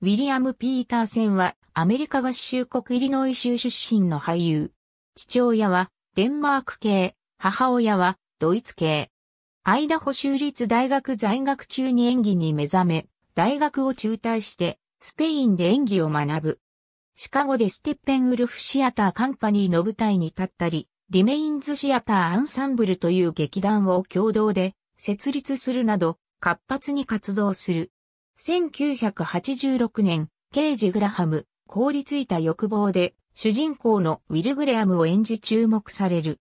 ウィリアム・ピーターセンはアメリカ合衆国イリノイ州出身の俳優。父親はデンマーク系、母親はドイツ系。アイダホ州立大学在学中に演技に目覚め、大学を中退してスペインで演技を学ぶ。シカゴでステッペンウルフシアターカンパニーの舞台に立ったり、リメインズシアターアンサンブルという劇団を共同で設立するなど活発に活動する。1986年、ケージ・グラハム、凍りついた欲望で、主人公のウィル・グレアムを演じ注目される。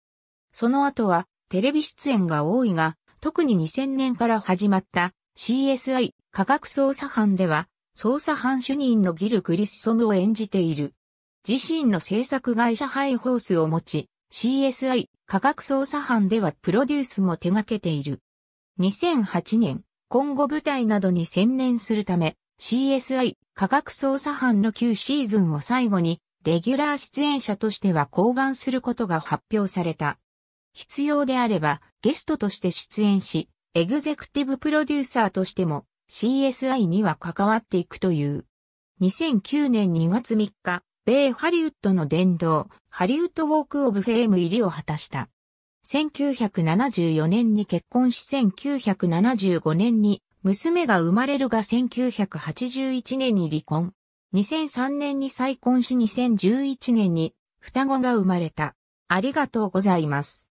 その後は、テレビ出演が多いが、特に2000年から始まった CSI 科学捜査班では、捜査班主任のギル・クリスソムを演じている。自身の制作会社ハイホースを持ち、CSI 科学捜査班ではプロデュースも手掛けている。2008年、今後部隊などに専念するため、CSI 科学捜査班の旧シーズンを最後に、レギュラー出演者としては降板することが発表された。必要であれば、ゲストとして出演し、エグゼクティブプロデューサーとしても CSI には関わっていくという。2009年2月3日、米ハリウッドの殿堂、ハリウッドウォークオブフェーム入りを果たした。1974年に結婚し1975年に娘が生まれるが1981年に離婚。2003年に再婚し2011年に双子が生まれた。ありがとうございます。